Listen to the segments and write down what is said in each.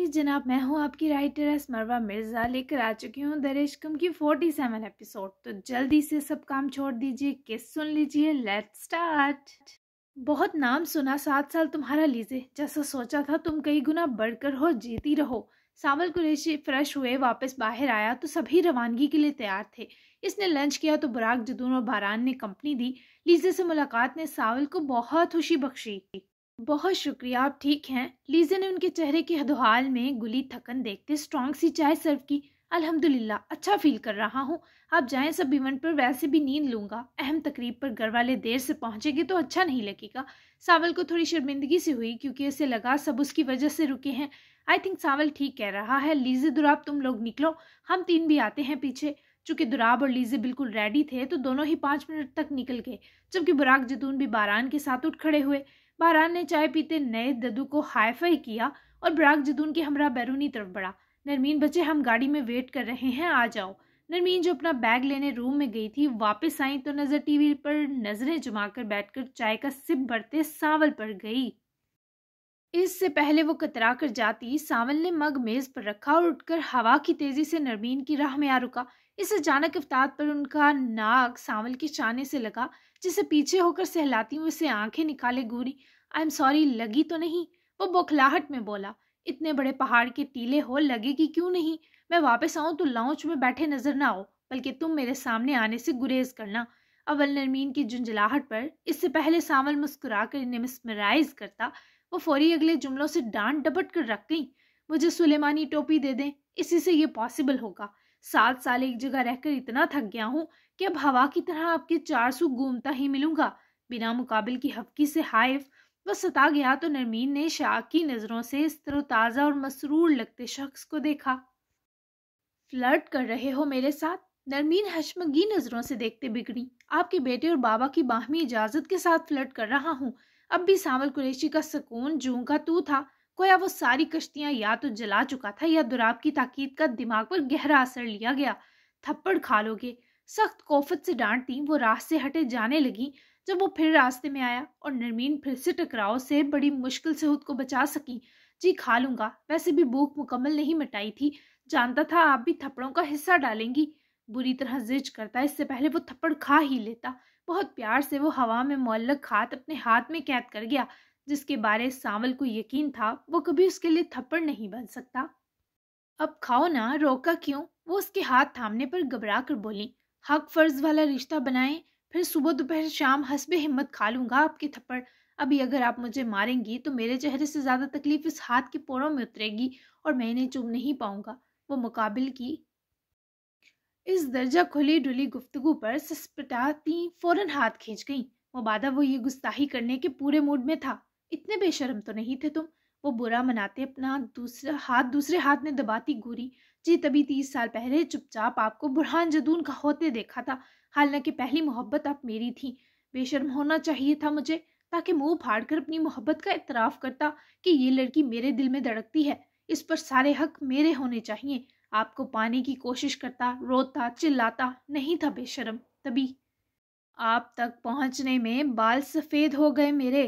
जी जनाब मैं हूँ आपकी राइटर असमरवा मिर्ज़ा लेकर आ चुकी हूँ the key forty seven episode तो जल्दी से सब काम छोड़ दीजिए किस सुन लीजिए लेट स्टार्ट बहुत नाम सुना सात साल तुम्हारा लीजे जैसा सोचा था तुम कई गुना बढ़कर हो जीती रहो सावल कुरेशी फ्रेश हुए वापस बाहर आया तो सभी रवानगी के लिए तैयार थे इसने लंच किया तो बुराक जदून और बारान ने कंपनी दी लीजे से मुलाकात ने सावल को बहुत खुशी बख्शी बहुत शुक्रिया आप ठीक हैं लीजे ने उनके चेहरे के हदहाल में गुली थकन देखते स्ट्रॉन्ग सी चाय सर्व की अल्हम्दुलिल्लाह अच्छा फील कर रहा हूँ आप जाएं सब इवेंट पर वैसे भी नींद लूंगा अहम तकरीब पर घर वाले देर से पहुंचेंगे तो अच्छा नहीं लगेगा सावल को थोड़ी शर्मिंदगी से हुई क्योंकि उसे लगा सब उसकी वजह से रुके हैं आई थिंक सावल ठीक कह रहा है लीजे दुराब तुम लोग निकलो हम तीन भी आते हैं पीछे चूंकि दुराब और लीजे बिल्कुल रेडी थे तो दोनों ही पाँच मिनट तक निकल गए जबकि बुराक जतून भी बारान के साथ उठ खड़े हुए बहरान ने चाय पीते नए ददू को हाई फाई किया और बराग जदून के हमरा बैरूनी तरफ बढ़ा नरमीन बच्चे हम गाड़ी में वेट कर रहे हैं आ जाओ नरमीन जो अपना बैग लेने रूम में गई थी वापस आई तो नज़र टीवी पर नज़रें जमाकर बैठकर चाय का सिप भरते सावल पर गई इससे पहले वो कतरा कर जाती सावल ने मग मेज़ पर रखा और उठकर हवा की तेज़ी से नरमीन की राह में आ रुका इस अचानक इफ्तात पर उनका नाक सावल की शाने से लगा जिसे पीछे होकर सहलाती हूँ उसे आंखें निकाले गूरी आई एम सॉरी लगी तो नहीं वो बौखलाहट में बोला इतने बड़े पहाड़ के टीले हो लगेगी क्यों नहीं मैं वापस आऊँ तो लाउच में बैठे नजर ना आओ बल्कि तुम मेरे सामने आने से गुरेज करना अवल नरमीन की झुंझलाहट पर इससे पहले सावल मुस्कुरा कर इन्हें मिसमराइज करता वो फौरी अगले जुमलों से डांट डपट कर रख गई मुझे सुलेमानी टोपी दे दें इसी से ये पॉसिबल होगा सात साल एक जगह रहकर इतना थक गया हूँ कि अब हवा की तरह आपके चार सौ घूमता ही मिलूंगा बिना मुकाबिल की हफ्की से हाइफ वह सता गया तो नरमीन ने शाह की नज़रों से इस तरोताज़ा और मसरूर लगते शख्स को देखा फ्लर्ट कर रहे हो मेरे साथ नरमीन हशमगी नज़रों से देखते बिगड़ी आपके बेटे और बाबा की बाहमी इजाज़त के साथ फ्लर्ट कर रहा हूँ अब भी सावल कुरेशी का सुकून जू का तू था कोया वो सारी कश्तियां या तो जला चुका था या दुराब की ताकीद का दिमाग पर गहरा असर लिया गया थप्पड़ खा लोगे सख्त कोफत से डांटती वो रास्ते हटे जाने लगी जब वो फिर रास्ते में आया और नरमीन फिर से टकराव से बड़ी मुश्किल से खुद को बचा सकी जी खा लूंगा वैसे भी भूख मुकम्मल नहीं मिटाई थी जानता था आप भी थप्पड़ों का हिस्सा डालेंगी बुरी तरह जिज करता इससे पहले वो थप्पड़ खा ही लेता बहुत प्यार से वो हवा में मोलक खात अपने हाथ में कैद कर गया जिसके बारे सावल को यकीन था वो कभी उसके लिए थप्पड़ नहीं बन सकता अब खाओ ना रोका क्यों वो उसके हाथ थामने पर घबरा कर बोली हक फ़र्ज़ वाला रिश्ता बनाएं फिर सुबह दोपहर शाम हंसब हिम्मत खा लूँगा आपके थप्पड़ अभी अगर आप मुझे मारेंगी तो मेरे चेहरे से ज़्यादा तकलीफ इस हाथ के पोरों में उतरेगी और मैं इन्हें चुम नहीं पाऊँगा वो मुकाबिल की इस दर्जा खुली डुली गुफ्तगु पर सस्पटाती फ़ौरन हाथ खींच गई मुबादा वो ये गुस्ताही करने के पूरे मूड में था इतने बेशरम तो नहीं थे तुम वो बुरा मनाते अपना दूसरा हाथ दूसरे हाथ में दबाती घूरी जी तभी तीस साल पहले चुपचाप आपको बुरहान जदून का होते देखा था हालांकि पहली मोहब्बत आप मेरी थी बेशर्म होना चाहिए था मुझे ताकि मुंह फाड़ कर अपनी मोहब्बत का इतराफ़ करता कि ये लड़की मेरे दिल में धड़कती है इस पर सारे हक मेरे होने चाहिए आपको पाने की कोशिश करता रोता चिल्लाता नहीं था बेशरम तभी आप तक पहुंचने में बाल सफ़ेद हो गए मेरे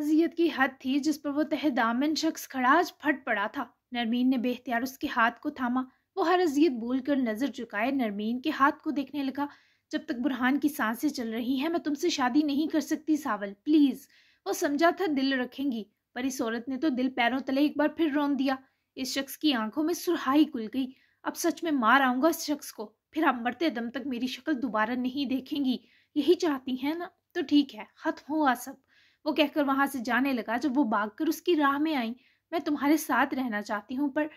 अजियत की हद थी जिस पर वो तहदामन शख्स खड़ाज फट पड़ा था नरमीन ने बेख्तियार उसके हाथ को थामा वो हर अजियत भूल कर नज़र चुकाए नरमीन के हाथ को देखने लगा जब तक बुरहान की सांसें चल रही हैं मैं तुमसे शादी नहीं कर सकती सावल प्लीज़ वो समझा था दिल रखेंगी पर इस औरत ने तो दिल पैरों तले एक बार फिर रोन दिया इस शख्स की आंखों में सुरहाई खुल गई अब सच में मार आऊंगा इस शख्स को फिर आप मरते दम तक मेरी शक्ल दोबारा नहीं देखेंगी यही चाहती हैं ना तो ठीक है खत्म हुआ सब वो कहकर वहां से जाने लगा जब वो भाग कर उसकी राह में आई मैं तुम्हारे साथ रहना चाहती हूँ पर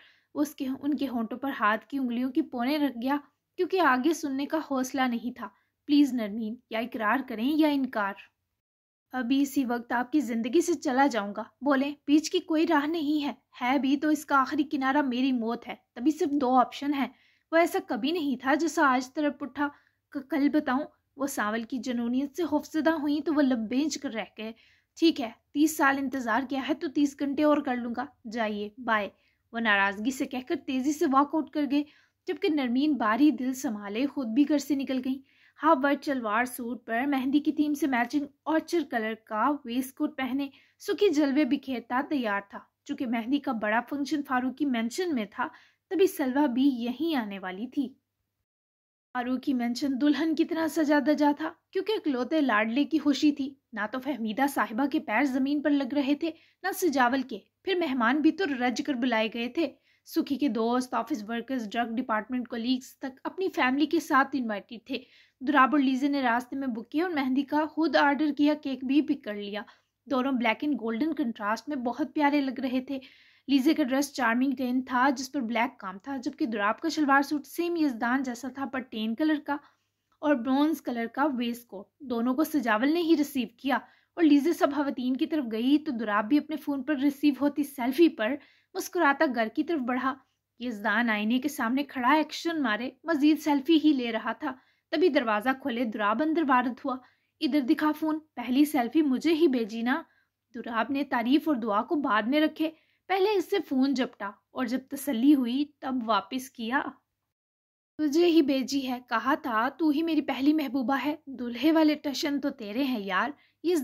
उसके उनके होंठों पर हाथ की उंगलियों की पोने रख गया क्योंकि आगे सुनने का हौसला नहीं था प्लीज़ नरमीन या इकरार करें या इनकार अभी इसी वक्त आपकी ज़िंदगी से चला जाऊंगा बोले बीच की कोई राह नहीं है है भी तो इसका आखिरी किनारा मेरी मौत है तभी सिर्फ दो ऑप्शन है वो ऐसा कभी नहीं था जैसा आज तरफ उठा कल बताऊं वो सावल की जनूनीत से खौफजदा हुई तो वह लबेंज कर रह गए ठीक है तीस साल इंतज़ार किया है तो तीस घंटे और कर लूँगा जाइए बाय वो नाराज़गी से कहकर तेज़ी से वॉकआउट कर गए जबकि नरमीन बारी दिल संभाले खुद भी घर से निकल गई हाफ वर्ड शलवार सूट पर मेहंदी की थीम से मैचिंग ऑर्चर कलर का वेस्ट कोट पहने सुखी जलवे बिखेरता तैयार था चूँकि मेहंदी का बड़ा फंक्शन फारूकी मेंशन में था तभी सलवा भी यहीं आने वाली थी आरू की मेंशन दुल्हन की तरह सजा दजा था क्योंकि इकलौते लाडले की खुशी थी ना तो फहमीदा साहिबा के पैर जमीन पर लग रहे थे ना सजावल के फिर मेहमान भी तो रज कर बुलाए गए थे सुखी के दोस्त office workers drug department colleagues तक अपनी फैमिली के साथ इन्वाइटेड थे दुराबुल लीजे ने रास्ते में बुके और मेहंदी का खुद आर्डर किया केक भी पिक कर लिया दोनों ब्लैक एंड गोल्डन कंट्रास्ट में बहुत प्यारे लग रहे थे लीजे का ड्रेस चार्मिंग टेन था जिस पर ब्लैक काम था जबकि दुराब का शलवार सूट सेम यजदान जैसा था पर टेन कलर का और ब्रॉन्ज कलर का वेस्ट कोट दोनों को सजावल ने ही रिसीव किया और लीजे सब हवतीन की तरफ गई तो दुराब भी अपने फ़ोन पर रिसीव होती सेल्फी पर मुस्कुराता घर की तरफ बढ़ा यजदान आईने के सामने खड़ा एक्शन मारे मजीद सेल्फी ही ले रहा था तभी दरवाज़ा खोले दुराब अंदर वारद हुआ इधर दिखा फ़ोन पहली सेल्फी मुझे ही भेजी ना दुराब ने तारीफ और दुआ को बाद में रखे पहले इससे फोन जपटा और जब तसल्ली हुई तब वापस किया तुझे ही बेजी है कहा था तू ही मेरी पहली महबूबा है दूल्हे वाले टशन तो तेरे हैं यार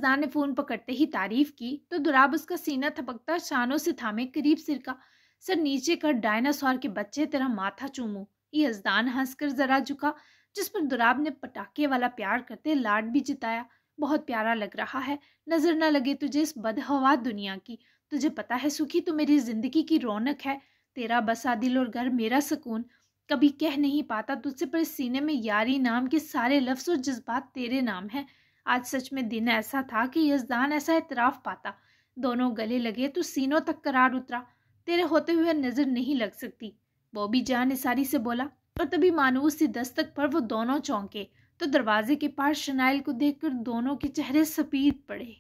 दान ने फ़ोन पकड़ते ही तारीफ की तो दुराब उसका सीना थपकता शानों से थामे करीब सिर का सर नीचे कर डायनासोर के बच्चे तेरा माथा चूमू यजदान हंसकर जरा झुका जिस पर दुराब ने पटाखे वाला प्यार करते लाड भी जिताया बहुत प्यारा लग रहा है नजर ना लगे तुझे इस बदहवा दुनिया की तुझे पता है सुखी तो मेरी ज़िंदगी की रौनक है तेरा बसा दिल और घर मेरा सुकून कभी कह नहीं पाता तुझसे पर सीने में यारी नाम के सारे लफ्ज़ और जज्बात तेरे नाम हैं आज सच में दिन ऐसा था कि यजदान ऐसा इतराफ़ पाता दोनों गले लगे तो सीनों तक करार उतरा तेरे होते हुए नज़र नहीं लग सकती वो भी जान इसारी से बोला और तभी मानूस सी दस्तक पर वो दोनों चौंके तो दरवाजे के पास शनाइल को देखकर दोनों के चेहरे सफीद पड़े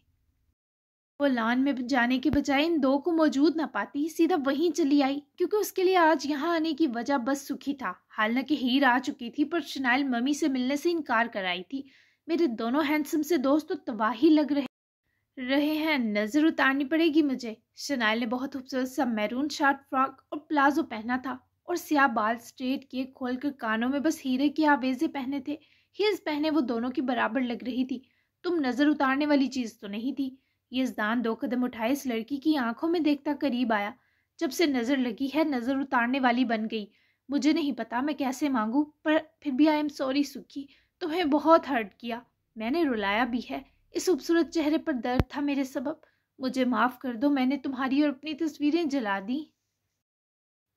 वो लान में जाने के बजाय इन दो को मौजूद ना पाती सीधा वहीं चली आई क्योंकि उसके लिए आज यहाँ आने की वजह बस सुखी था हालांकि हीर आ चुकी थी पर शनाइल मम्मी से मिलने से इनकार कराई थी मेरे दोनों हैंडसम से दोस्त तो तबाही लग रहे रहे हैं नज़र उतारनी पड़ेगी मुझे शनाइल ने बहुत खूबसूरत सा मैरून शार्ट फ्रॉक और प्लाजो पहना था और सिया बाल स्ट्रेट किए खोलकर कानों में बस हीरे के आवेजे पहने थे हील्स पहने वो दोनों की बराबर लग रही थी तुम नज़र उतारने वाली चीज़ तो नहीं थी यजदान दो कदम उठाए इस लड़की की आंखों में देखता करीब आया जब से नज़र लगी है नज़र उतारने वाली बन गई मुझे नहीं पता मैं कैसे मांगू पर फिर भी आई एम सॉरी सुखी तुम्हें बहुत हर्ट किया मैंने रुलाया भी है इस खूबसूरत चेहरे पर दर्द था मेरे सबब मुझे माफ़ कर दो मैंने तुम्हारी और अपनी तस्वीरें जला दी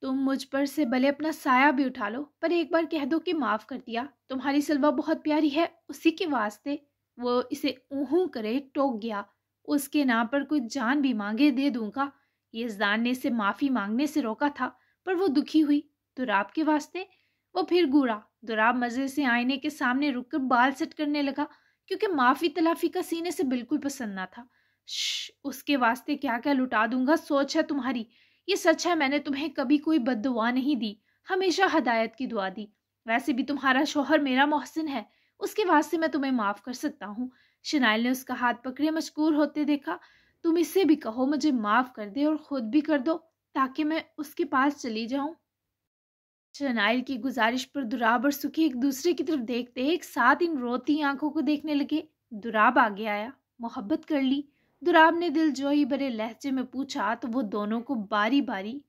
तुम मुझ पर से भले अपना साया भी उठा लो पर एक बार कह दो कि माफ़ कर दिया तुम्हारी सलवा बहुत प्यारी है उसी के वास्ते वो इसे ऊहू करे टोक गया उसके नाम पर कुछ जान भी मांगे दे दूंगा ये जान ने इसे माफ़ी मांगने से रोका था पर वो दुखी हुई दुराब के वास्ते वो फिर घूरा दुराब मज़े से आईने के सामने रुककर बाल सेट करने लगा क्योंकि माफ़ी तलाफ़ी का सीने से बिल्कुल पसंद ना था उसके वास्ते क्या क्या लुटा दूंगा सोच है तुम्हारी ये सच है मैंने तुम्हें कभी कोई बद नहीं दी हमेशा हदायत की दुआ दी वैसे भी तुम्हारा शोहर मेरा मोहसिन है उसके वास्ते मैं तुम्हें माफ़ कर सकता हूँ शनाइल ने उसका हाथ पकड़े मशकूर होते देखा तुम इसे भी कहो मुझे माफ़ कर दे और ख़ुद भी कर दो ताकि मैं उसके पास चली जाऊं शनाइल की गुजारिश पर दुराब और सुखी एक दूसरे की तरफ देखते एक साथ इन रोती आंखों को देखने लगे दुराब आगे आया मोहब्बत कर ली दुराब ने दिल जोई बड़े लहजे में पूछा तो वो दोनों को बारी बारी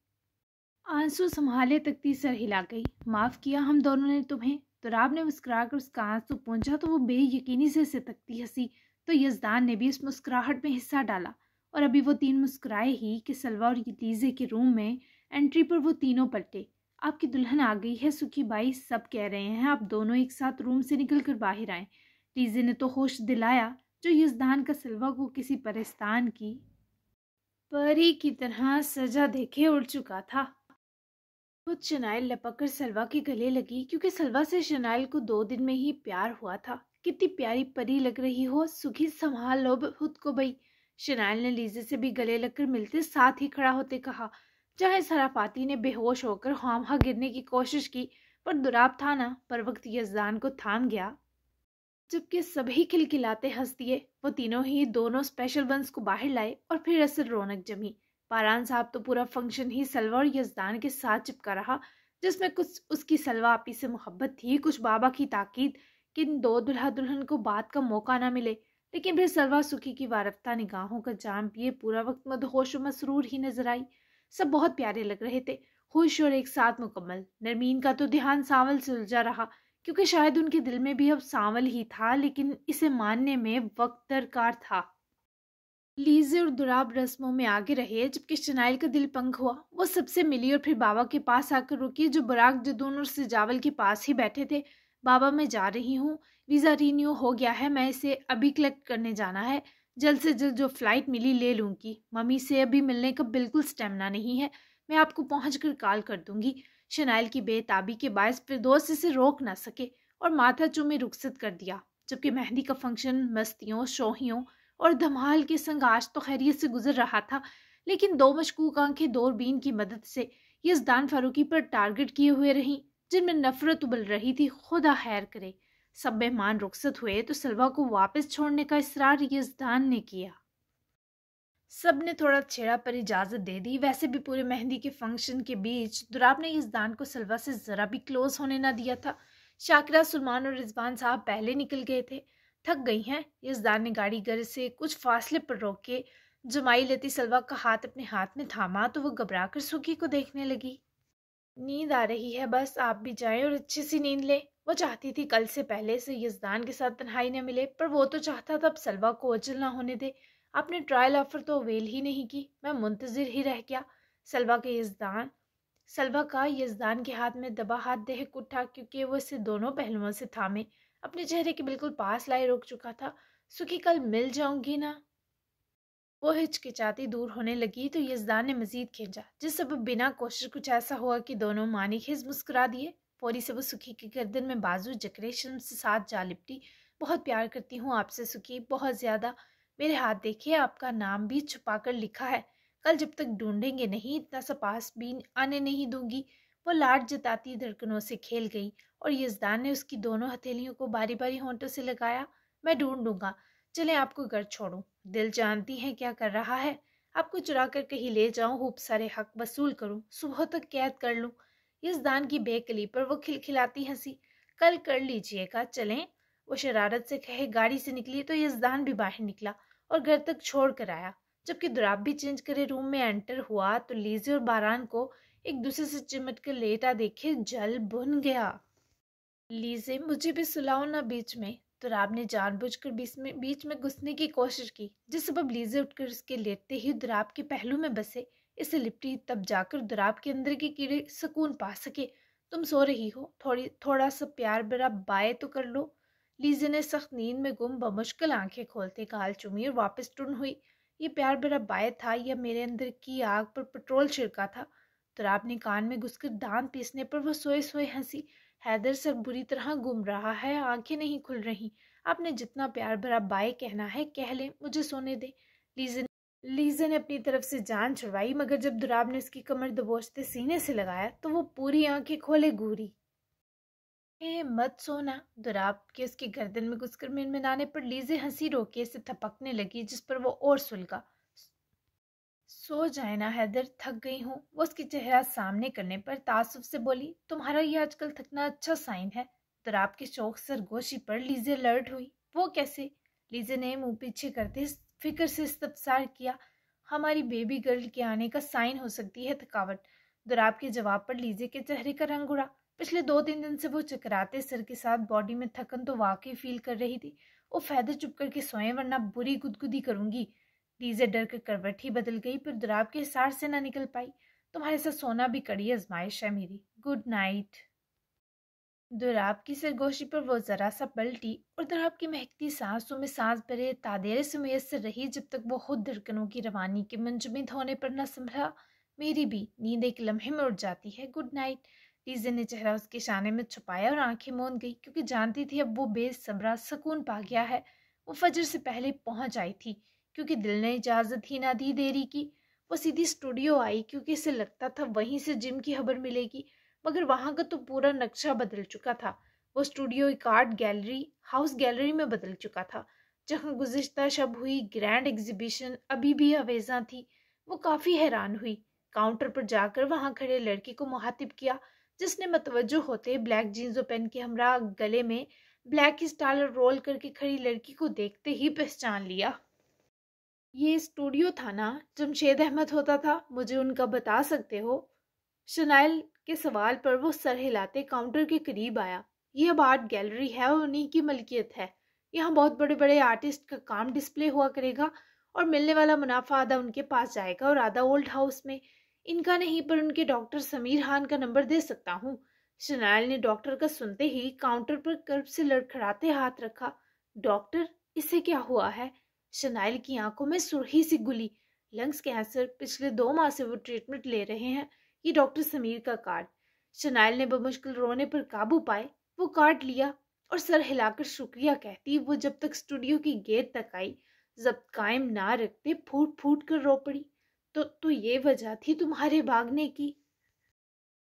आंसू संभाले तकती सर हिला गई माफ़ किया हम दोनों ने तुम्हें तो राब ने कर उसका आंसू तो पहुंचा तो वो बेयकीनी से सितकती हंसी तो यजदान ने भी उस मुस्कुराहट में हिस्सा डाला और अभी वो तीन मुस्कुराए ही कि सलवा और यतीजे के रूम में एंट्री पर वो तीनों पलटे आपकी दुल्हन आ गई है सुखी बाई सब कह रहे हैं आप दोनों एक साथ रूम से निकल कर बाहर आए टीजे ने तो होश दिलाया जो यजदान का सलवा को किसी परिस्तान की परी की तरह सजा देखे उड़ चुका था खुद तो शनाइल लपककर सलवा के गले लगी क्योंकि सलवा से शनाइल को दो दिन में ही प्यार हुआ था कितनी प्यारी परी लग रही हो सुखी संभाल लो खुद को भाई शनाइल ने लीजे से भी गले लगकर मिलते साथ ही खड़ा होते कहा चाहे सराफाती ने बेहोश होकर हामहा गिरने की कोशिश की पर दुराब था ना पर वक्त यजदान को थाम गया जबकि सभी खिलखिलाते हंस दिए वो तीनों ही दोनों स्पेशल वंस को बाहर लाए और फिर असर रौनक जमी पारान साहब तो पूरा फंक्शन ही सलवा और यजदान के साथ चिपका रहा जिसमें कुछ उसकी सलवा आपी से मोहब्बत थी कुछ बाबा की ताकीद कि इन दो दुल्हा दुल्हन को बात का मौका ना मिले लेकिन फिर सलवा सुखी की वारफ्ता निगाहों का जाम पिए पूरा वक्त मदहोश और मसरूर ही नजर आई सब बहुत प्यारे लग रहे थे खुश और एक साथ मुकम्मल नरमीन का तो ध्यान सांवल से उलझा रहा क्योंकि शायद उनके दिल में भी अब सांवल ही था लेकिन इसे मानने में वक्त दरकार था लीजे और दुराब रस्मों में आगे रहे जबकि शनाइल का दिल पंख हुआ वो सबसे मिली और फिर बाबा के पास आकर रुकी जो बराग जदून और सिजावल के पास ही बैठे थे बाबा मैं जा रही हूँ वीज़ा रीन्यू हो गया है मैं इसे अभी कलेक्ट करने जाना है जल्द से जल्द जो फ़्लाइट मिली ले लूँगी मम्मी से अभी मिलने का बिल्कुल स्टेमिना नहीं है मैं आपको पहुँच कर कॉल कर दूँगी शनाइल की बेताबी के बायस फिर दोस्त इसे रोक ना सके और माथा चूमे रुखसत कर दिया जबकि मेहंदी का फंक्शन मस्तियों शोहियों और धमाल के संग आज तो खैरियत से गुजर रहा था लेकिन दो मशकूक आंखें दूरबीन की मदद से यजदान फारूकी पर टारगेट किए हुए रहीं जिनमें नफरत उबल रही थी खुदा खैर करे सब मेहमान रुखसत हुए तो सलवा को वापस छोड़ने का इसरार यजदान ने किया सब ने थोड़ा छेड़ा पर इजाज़त दे दी वैसे भी पूरे मेहंदी के फंक्शन के बीच दुराब ने यजदान को सलवा से ज़रा भी क्लोज होने ना दिया था शाकिरा सलमान और रिजवान साहब पहले निकल गए थे थक गई हैं इस ने गाड़ी गर्ज से कुछ फासले पर रोक के जमाई लेती सलवा का हाथ अपने हाथ में थामा तो वह घबरा कर सुखी को देखने लगी नींद आ रही है बस आप भी जाएं और अच्छी सी नींद लें वो चाहती थी कल से पहले से यजदान के साथ तन्हाई न मिले पर वो तो चाहता था अब सलवा को अचल ना होने दे आपने ट्रायल ऑफर तो अवेल ही नहीं की मैं मुंतजिर ही रह गया सलवा के यजदान सलवा का यजदान के हाथ में दबा हाथ देह उठा क्योंकि वो इसे दोनों पहलुओं से थामे अपने चेहरे के बिल्कुल पास लाए रोक चुका था सुखी कल मिल जाऊंगी ना वो हिचकिचाती दूर होने लगी तो यजदान ने मजीद खींचा जिस सब बिना कोशिश कुछ ऐसा हुआ कि दोनों मानी खेज मुस्कुरा दिए फौरी से वो सुखी की गर्दन में बाजू जकरे शर्म से साथ जा लिपटी बहुत प्यार करती हूँ आपसे सुखी बहुत ज़्यादा मेरे हाथ देखिए आपका नाम भी छुपा कर लिखा है कल जब तक ढूंढेंगे नहीं इतना सा पास भी आने नहीं दूंगी वो लाट जताती धड़कनों से खेल गई और यजदान ने उसकी दोनों हथेलियों को बारी बारी होंठों से लगाया मैं ढूंढ लूंगा चले आपको घर छोड़ू दिल जानती है क्या कर रहा है आपको चुरा कर कहीं ले जाऊं खूब सारे हक वसूल करूं सुबह तक कैद कर लूं यजदान की बेकली पर वो खिलखिलाती हंसी कल कर लीजिएगा चलें वो शरारत से कहे गाड़ी से निकली तो यजदान भी बाहर निकला और घर तक छोड़ कर आया जबकि दुराब भी चेंज करे रूम में एंटर हुआ तो लीजे और बारान को एक दूसरे से चिमट कर लेटा देखे जल बुन गया लीजे मुझे भी सुलाओ ना बीच में तो राब ने जानबूझकर बीच में बीच में घुसने की कोशिश की जिस सब लीजे उठकर उसके लेटते ही दुराब के पहलू में बसे इसे लिपटी तब जाकर दुराब के अंदर के कीड़े सुकून पा सके तुम सो रही हो थोड़ी थोड़ा सा प्यार बरा बाय तो कर लो लीजे ने सख्त नींद में गुम बमुश्किल आंखें खोलते काल चुमी और वापस टुन हुई ये प्यार बरा बाय था या मेरे अंदर की आग पर पेट्रोल छिड़का था तराब ने कान में घुसकर दांत पीसने पर वह सोए सोए हंसी हैदर सर बुरी तरह गुम रहा है आंखें नहीं खुल रही आपने जितना प्यार भरा बाय कहना है कह ले मुझे सोने दे लीजन लीजे ने अपनी तरफ से जान छुड़वाई मगर जब दुराब ने उसकी कमर दबोचते सीने से लगाया तो वो पूरी आंखें खोले गूरी ए मत सोना दुराब के उसकी गर्दन में घुसकर मिनमिनाने पर लीजे हंसी रोके से थपकने लगी जिस पर वो और सुलगा सो जाए ना हैदर थक गई हूँ वो उसके चेहरा सामने करने पर तासुब से बोली तुम्हारा ये आजकल थकना अच्छा साइन है तो आपके शौक सरगोशी पर लीजे अलर्ट हुई वो कैसे लीजे ने मुंह पीछे करते फिक्र से इस्तफसार किया हमारी बेबी गर्ल के आने का साइन हो सकती है थकावट दुराब के जवाब पर लीजे के चेहरे का रंग उड़ा पिछले दो तीन दिन से वो चकराते सिर के साथ बॉडी में थकन तो वाकई फील कर रही थी वो फैदर चुप करके सोए वरना बुरी गुदगुदी करूंगी लीजे डर कर करवट ही बदल गई पर दुराब के हिसार से ना निकल पाई तुम्हारे साथ सोना भी कड़ी आजमाइश है मेरी गुड नाइट दुराब की सरगोशी पर वो ज़रा सा पलटी और दुराब की महकती सांसों में सांस भरे तादेरे से मुयसर रही जब तक वो खुद धड़कनों की रवानी के मंजमिद होने पर न संभला मेरी भी नींद एक लम्हे में उड़ जाती है गुड नाइट लीजे ने चेहरा उसके शाने में छुपाया और आंखें मूंद गई क्योंकि जानती थी अब वो बेसबरा सुकून पा गया है वो फजर से पहले पहुंच आई थी क्योंकि दिल ने इजाज़त ही ना दी देरी की वो सीधी स्टूडियो आई क्योंकि इसे लगता था वहीं से जिम की खबर मिलेगी मगर वहाँ का तो पूरा नक्शा बदल चुका था वो स्टूडियो एक आर्ट गैलरी हाउस गैलरी में बदल चुका था जहाँ गुजशत शब हुई ग्रैंड एग्जीबिशन अभी भी अवेजा थी वो काफ़ी हैरान हुई काउंटर पर जाकर वहाँ खड़े लड़के को मुखातिब किया जिसने मतवजो होते ब्लैक जीन्स और पेन के हमरा गले में ब्लैक स्टालर रोल करके खड़ी लड़की को देखते ही पहचान लिया ये स्टूडियो था ना जमशेद अहमद होता था मुझे उनका बता सकते हो शनाइल के सवाल पर वो सर हिलाते काउंटर के करीब आया ये अब आर्ट गैलरी है और उन्हीं की मलकियत है यहाँ बहुत बड़े बड़े आर्टिस्ट का काम डिस्प्ले हुआ करेगा और मिलने वाला मुनाफा आधा उनके पास जाएगा और आधा ओल्ड हाउस में इनका नहीं पर उनके डॉक्टर समीर खान का नंबर दे सकता हूँ शनाइल ने डॉक्टर का सुनते ही काउंटर पर कर्ब से लड़खड़ाते हाथ रखा डॉक्टर इसे क्या हुआ है शनाइल की आंखों में सुर्खी सी गुली लंग्स कैंसर पिछले दो माह से वो ट्रीटमेंट ले रहे हैं ये डॉक्टर समीर का कार्ड शनाइल ने बमुश्किल रोने पर काबू पाए वो कार्ड लिया और सर हिलाकर शुक्रिया कहती वो जब तक स्टूडियो की गेट तक आई जब कायम ना रखते फूट फूट कर रो पड़ी तो तो ये वजह थी तुम्हारे भागने की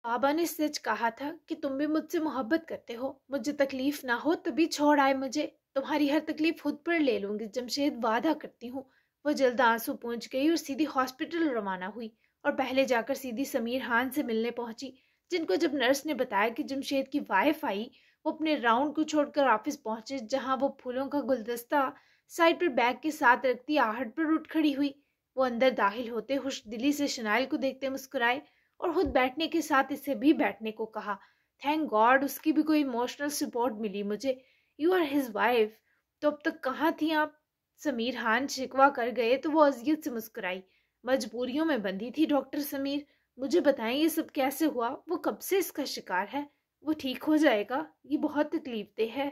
बाबा ने सच कहा था कि तुम भी मुझसे मोहब्बत करते हो मुझे तकलीफ ना हो तभी छोड़ आए मुझे तुम्हारी हर तकलीफ खुद पर ले लूंगी जमशेद वादा करती हूँ वह जल्द आंसू पहुंच गई और सीधी हॉस्पिटल रवाना हुई और पहले जाकर सीधी समीर हान से मिलने पहुंची जिनको जब नर्स ने बताया कि जमशेद की वाइफ आई वो अपने राउंड को छोड़कर ऑफिस पहुंचे जहां वो फूलों का गुलदस्ता साइड पर बैग के साथ रखती आहट पर उठ खड़ी हुई वो अंदर दाखिल होते खुश दिली से शनाइल को देखते मुस्कुराए और खुद बैठने के साथ इसे भी बैठने को कहा थैंक गॉड उसकी भी कोई इमोशनल सपोर्ट मिली मुझे यू आर हिज वाइफ तो अब तक कहाँ थी आप समीर हान शिकवा कर गए तो वो अजियत से मुस्कुराई मजबूरियों में बंधी थी डॉक्टर समीर मुझे बताएं ये सब कैसे हुआ वो कब से इसका शिकार है वो ठीक हो जाएगा ये बहुत तकलीफ दे है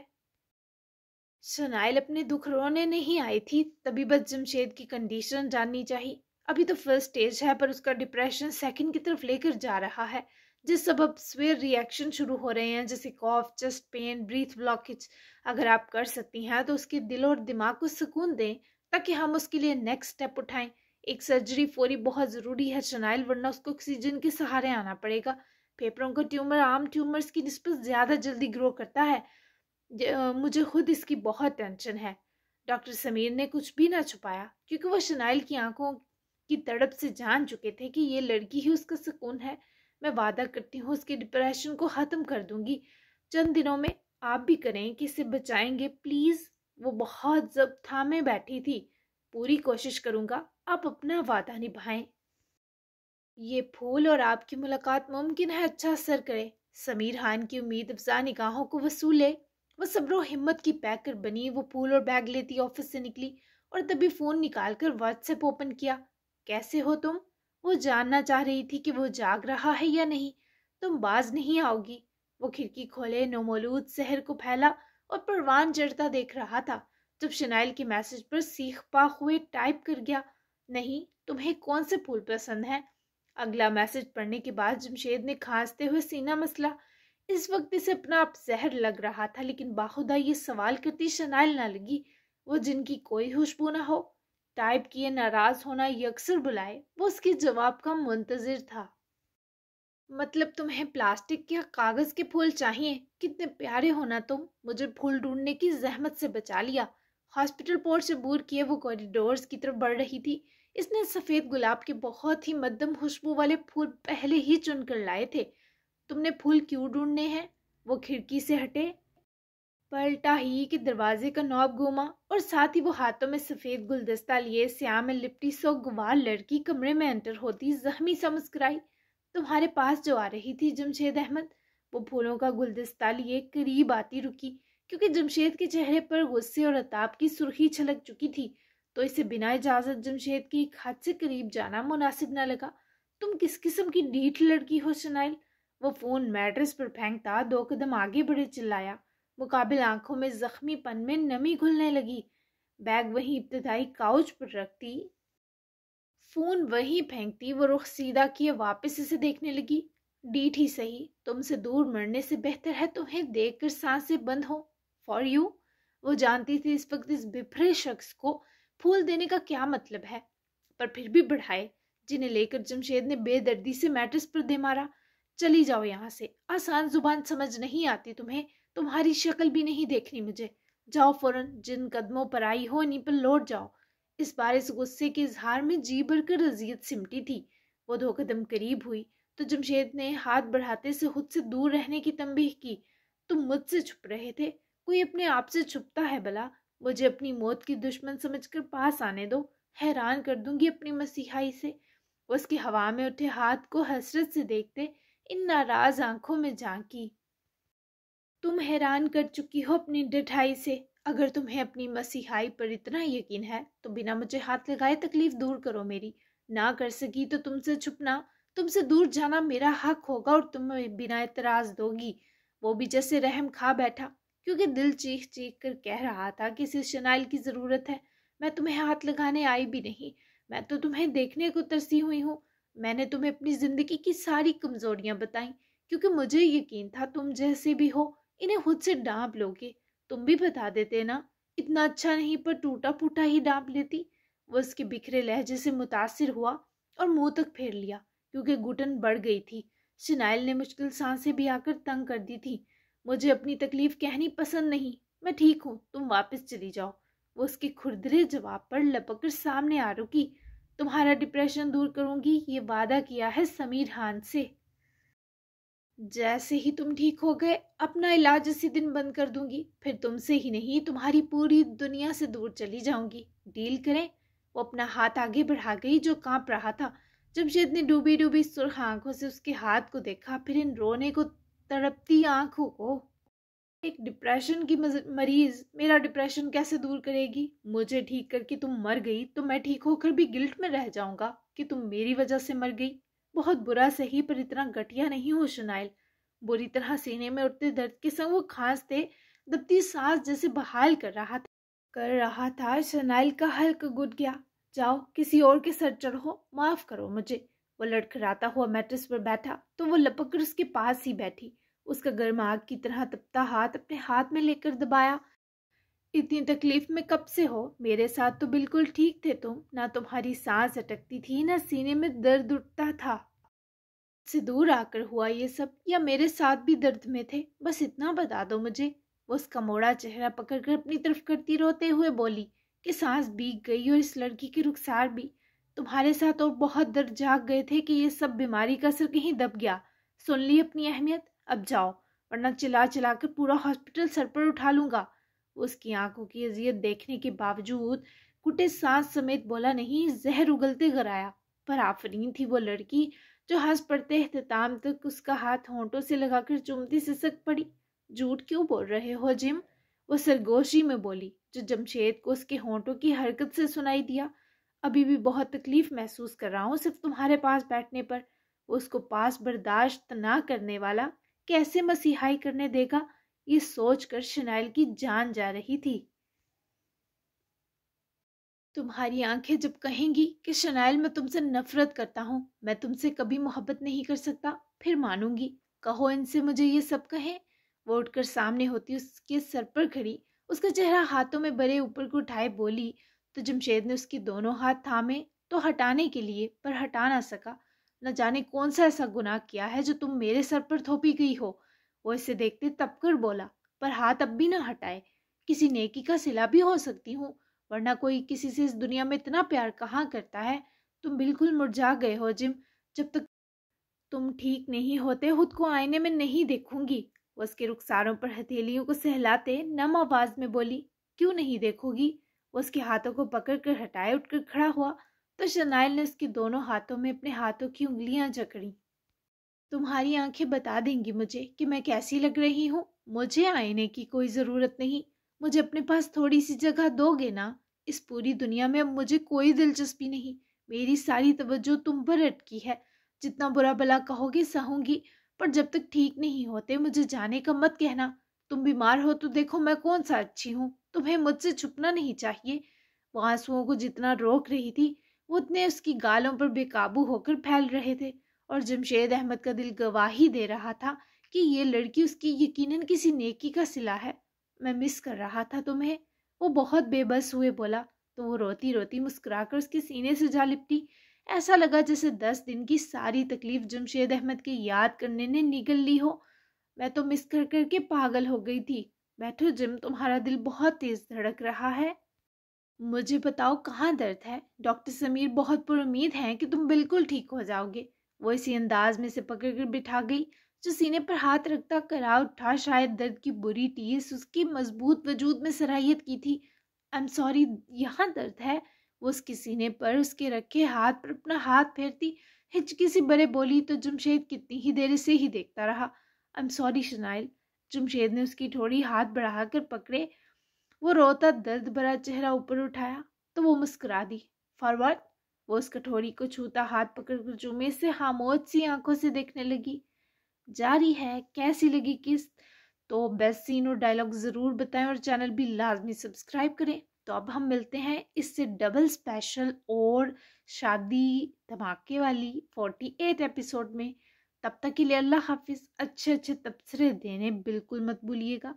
शनाइल अपने दुख रोने नहीं आई थी तभी बस जमशेद की कंडीशन जाननी चाहिए अभी तो फर्स्ट स्टेज है पर उसका डिप्रेशन सेकंड की तरफ लेकर जा रहा है जिस अब स्वेयर रिएक्शन शुरू हो रहे हैं जैसे cough chest pain breath blockage अगर आप कर सकती हैं तो उसके दिल और दिमाग को सुकून दें ताकि हम उसके लिए नेक्स्ट स्टेप उठाएं एक सर्जरी फोरी बहुत ज़रूरी है शनाइल वरना उसको ऑक्सीजन के सहारे आना पड़ेगा फेफड़ों का ट्यूमर आम ट्यूमर्स की नस्बत ज़्यादा जल्दी ग्रो करता है मुझे खुद इसकी बहुत टेंशन है डॉक्टर समीर ने कुछ भी ना छुपाया क्योंकि वह शनाइल की आंखों की तड़प से जान चुके थे कि ये लड़की ही उसका सुकून है मैं वादा करती हूँ उसके डिप्रेशन को ख़त्म कर दूंगी चंद दिनों में आप भी करें कि इसे बचाएंगे प्लीज़ वो बहुत जब थामे बैठी थी पूरी कोशिश करूँगा आप अपना वादा निभाएं ये फूल और आपकी मुलाकात मुमकिन है अच्छा असर करे समीर खान की उम्मीद अफजा निगाहों को वसूले वह सब्रो हिम्मत की पैक कर बनी वो फूल और बैग लेती ऑफिस से निकली और तभी फ़ोन निकाल कर व्हाट्सएप ओपन किया कैसे हो तुम वो जानना चाह रही थी कि वो जाग रहा है या नहीं तुम बाज नहीं आओगी वो खिड़की खोले नोमोलूद शहर को फैला और परवान जड़ता देख रहा था जब शनाइल के मैसेज पर सीख पा हुए टाइप कर गया नहीं तुम्हें कौन से फूल पसंद है अगला मैसेज पढ़ने के बाद जमशेद ने खांसते हुए सीना मसला इस वक्त इसे अपना आप जहर लग रहा था लेकिन बाखुदा ये सवाल करती शनाइल ना लगी वो जिनकी कोई खुशबू ना हो टाइप किए नाराज होना ये अक्सर बुलाए वो उसके जवाब का मुंतजर था मतलब तुम्हें प्लास्टिक या कागज़ के फूल चाहिए कितने प्यारे होना तुम मुझे फूल ढूंढने की जहमत से बचा लिया हॉस्पिटल पोर्ट से बूर किए वो कॉरिडोर्स की तरफ बढ़ रही थी इसने सफ़ेद गुलाब के बहुत ही मध्यम खुशबू वाले फूल पहले ही चुनकर लाए थे तुमने फूल क्यों ढूंढने हैं वो खिड़की से हटे पलटा ही कि दरवाजे का नॉब घूमा और साथ ही वो हाथों में सफ़ेद गुलदस्ता लिए श्याम में लिपटी सो गुवार लड़की कमरे में एंटर होती जहमी सा मुस्कुराई तुम्हारे पास जो आ रही थी जमशेद अहमद वो फूलों का गुलदस्ता लिए करीब आती रुकी क्योंकि जमशेद के चेहरे पर गुस्से और अताप की सुर्खी छलक चुकी थी तो इसे बिना इजाज़त जमशेद के एक हाथ से करीब जाना मुनासिब न लगा तुम किस किस्म की डीठ लड़की हो शनाइल वो फ़ोन मैट्रेस पर फेंकता दो कदम आगे बढ़े चिल्लाया मुकाबिल आंखों में जख्मी पन में नमी घुलने लगी बैग वही इब्तदाई काउच पर रखती फोन वही फेंकती वो रुख सीधा किए वापस इसे देखने लगी डीठ ही सही तुमसे दूर मरने से बेहतर है तुम्हें देखकर सांसें बंद हो फॉर यू वो जानती थी इस वक्त इस बिफरे शख्स को फूल देने का क्या मतलब है पर फिर भी बढ़ाए जिन्हें लेकर जमशेद ने बेदर्दी से मैट्रिस पर दे मारा चली जाओ यहाँ से आसान जुबान समझ नहीं आती तुम्हें तुम्हारी शक्ल भी नहीं देखनी मुझे जाओ फौरन जिन कदमों पर आई हो इन्हीं पर लौट जाओ इस बार इस गुस्से के इजहार में जी भरकर रजियत सिमटी थी वो दो कदम करीब हुई तो जमशेद ने हाथ बढ़ाते से खुद से दूर रहने की तंबीह की तुम मुझसे छुप रहे थे कोई अपने आप से छुपता है भला मुझे अपनी मौत की दुश्मन समझकर पास आने दो हैरान कर दूंगी अपनी मसीहाई से उसके हवा में उठे हाथ को हसरत से देखते इन नाराज आंखों में झांकी तुम हैरान कर चुकी हो अपनी डिठाई से अगर तुम्हें अपनी मसीहाई पर इतना यकीन है तो बिना मुझे हाथ लगाए तकलीफ दूर करो मेरी ना कर सकी तो तुमसे छुपना तुमसे दूर जाना मेरा हक होगा और तुम बिना एतराज़ दोगी वो भी जैसे रहम खा बैठा क्योंकि दिल चीख चीख कर कह रहा था कि इसे शनाइल की ज़रूरत है मैं तुम्हें हाथ लगाने आई भी नहीं मैं तो तुम्हें देखने को तरसी हुई हूँ मैंने तुम्हें अपनी ज़िंदगी की सारी कमज़ोरियाँ बताई क्योंकि मुझे यकीन था तुम जैसे भी हो इन्हें खुद से डांप लोगे तुम भी बता देते ना इतना अच्छा नहीं पर टूटा फूटा ही डांप लेती वो उसके बिखरे लहजे से मुतासर हुआ और मुंह तक फेर लिया क्योंकि घुटन बढ़ गई थी शिनाइल ने मुश्किल सांसें भी आकर तंग कर दी थी मुझे अपनी तकलीफ कहनी पसंद नहीं मैं ठीक हूँ तुम वापस चली जाओ वो उसके खुरदरे जवाब पर लपक कर सामने आ रुकी तुम्हारा डिप्रेशन दूर करूंगी ये वादा किया है समीर हान से जैसे ही तुम ठीक हो गए अपना इलाज इसी दिन बंद कर दूंगी फिर तुमसे ही नहीं तुम्हारी पूरी दुनिया से दूर चली जाऊंगी डील करें वो अपना हाथ आगे बढ़ा गई जो कांप रहा था जब जमशेद ने डूबी डूबी सुर्ख आंखों से उसके हाथ को देखा फिर इन रोने को तड़पती आंखों को एक डिप्रेशन की मरीज मेरा डिप्रेशन कैसे दूर करेगी मुझे ठीक करके तुम मर गई तो मैं ठीक होकर भी गिल्ट में रह जाऊंगा कि तुम मेरी वजह से मर गई बहुत बुरा सही पर इतना घटिया नहीं हो शनाइल बुरी तरह सीने में उठते दर्द के संग वो खांसते दबती सांस जैसे बहाल कर रहा था कर रहा था शनाइल का हल्क गुट गया जाओ किसी और के सर चढ़ो माफ करो मुझे वो लड़खड़ाता हुआ मैट्रेस पर बैठा तो वो लपक कर उसके पास ही बैठी उसका गर्म आग की तरह तपता हाथ अपने हाथ में लेकर दबाया इतनी तकलीफ में कब से हो मेरे साथ तो बिल्कुल ठीक थे तुम ना तुम्हारी सांस अटकती थी ना सीने में दर्द उठता था से दूर आकर हुआ ये सब या मेरे साथ भी दर्द में थे बस इतना बता दो मुझे वो उसका मोड़ा चेहरा पकड़कर अपनी तरफ करती रोते हुए बोली कि सांस बीक गई और इस लड़की की रुखसार भी तुम्हारे साथ और बहुत दर्द जाग गए थे कि ये सब बीमारी का असर कहीं दब गया सुन ली अपनी अहमियत अब जाओ वरना चिल्ला चिल्ला कर पूरा हॉस्पिटल सर पर उठा लूंगा उसकी आंखों की अजियत देखने के बावजूद कुटे सांस समेत बोला नहीं जहर उगलते गराया पर आफरीन थी वो लड़की जो हंस पड़ते अहतमाम तक उसका हाथ होंटों से लगाकर चुमती सिसक पड़ी झूठ क्यों बोल रहे हो जिम वो सरगोशी में बोली जो जमशेद को उसके होंटों की हरकत से सुनाई दिया अभी भी बहुत तकलीफ महसूस कर रहा हूँ सिर्फ तुम्हारे पास बैठने पर उसको पास बर्दाश्त ना करने वाला कैसे मसीहाई करने देगा ये सोचकर शनाइल की जान जा रही थी तुम्हारी आंखें जब कहेंगी कि शनाइल मैं तुमसे नफरत करता हूँ मैं तुमसे कभी मोहब्बत नहीं कर सकता फिर मानूंगी कहो इनसे मुझे ये सब कहें वो उठकर सामने होती उसके सर पर खड़ी उसका चेहरा हाथों में बड़े ऊपर को उठाए बोली तो जमशेद ने उसकी दोनों हाथ थामे तो हटाने के लिए पर हटा ना सका न जाने कौन सा ऐसा गुनाह किया है जो तुम मेरे सर पर थोपी गई हो वो इसे देखते तपकर बोला पर हाथ अब भी ना हटाए किसी नेकी का सिला भी हो सकती हूँ वरना कोई किसी से इस दुनिया में इतना प्यार कहाँ करता है तुम बिल्कुल मुरझा गए हो जिम जब तक तुम ठीक नहीं होते खुद को आईने में नहीं देखूंगी वो उसके रुखसारों पर हथेलियों को सहलाते नम आवाज में बोली क्यों नहीं देखोगी वो उसके हाथों को पकड़ कर हटाए उठकर खड़ा हुआ तो शनाइल ने उसके दोनों हाथों में अपने हाथों की उंगलियां जकड़ी तुम्हारी आंखें बता देंगी मुझे कि मैं कैसी लग रही हूँ मुझे आईने की कोई ज़रूरत नहीं मुझे अपने पास थोड़ी सी जगह दोगे ना इस पूरी दुनिया में अब मुझे कोई दिलचस्पी नहीं मेरी सारी तवज्जो तुम पर अटकी है जितना बुरा भला कहोगे सहूंगी पर जब तक ठीक नहीं होते मुझे जाने का मत कहना तुम बीमार हो तो देखो मैं कौन सा अच्छी हूँ तुम्हें मुझसे छुपना नहीं चाहिए वो आंसुओं को जितना रोक रही थी उतने उसकी गालों पर बेकाबू होकर फैल रहे थे और जमशेद अहमद का दिल गवाही दे रहा था कि ये लड़की उसकी यकीनन किसी नेकी का सिला है मैं मिस कर रहा था तुम्हें वो बहुत बेबस हुए बोला तो वो रोती रोती मुस्कुरा कर उसके सीने से जा लिपटी ऐसा लगा जैसे दस दिन की सारी तकलीफ जमशेद अहमद के याद करने ने निगल ली हो मैं तो मिस कर करके पागल हो गई थी बैठो जिम तुम्हारा दिल बहुत तेज धड़क रहा है मुझे बताओ कहाँ दर्द है डॉक्टर समीर बहुत पुरुद है कि तुम बिल्कुल ठीक हो जाओगे वो इसी अंदाज में से पकड़ कर बिठा गई जो सीने पर हाथ रखता करा उठा शायद दर्द की बुरी टीस उसकी मजबूत वजूद में सराहियत की थी आई एम सॉरी यहाँ दर्द है वो उसके सीने पर उसके रखे हाथ पर अपना हाथ फेरती हिचकी से बड़े बोली तो जमशेद कितनी ही देर से ही देखता रहा आई एम सॉरी शनाइल जमशेद ने उसकी थोड़ी हाथ बढ़ाकर पकड़े वो रोता दर्द भरा चेहरा ऊपर उठाया तो वो मुस्कुरा दी फॉरवर्ड वो उस कटोरी को छूता हाथ पकड़कर जुमे से खामोश सी आंखों से देखने लगी जारी है कैसी लगी किस्त तो बेस्ट सीन और डायलॉग ज़रूर बताएं और चैनल भी लाजमी सब्सक्राइब करें तो अब हम मिलते हैं इससे डबल स्पेशल और शादी धमाके वाली 48 एपिसोड में तब तक के लिए अल्लाह हाफिज़ अच्छे अच्छे तबसरे देने बिल्कुल मत भूलिएगा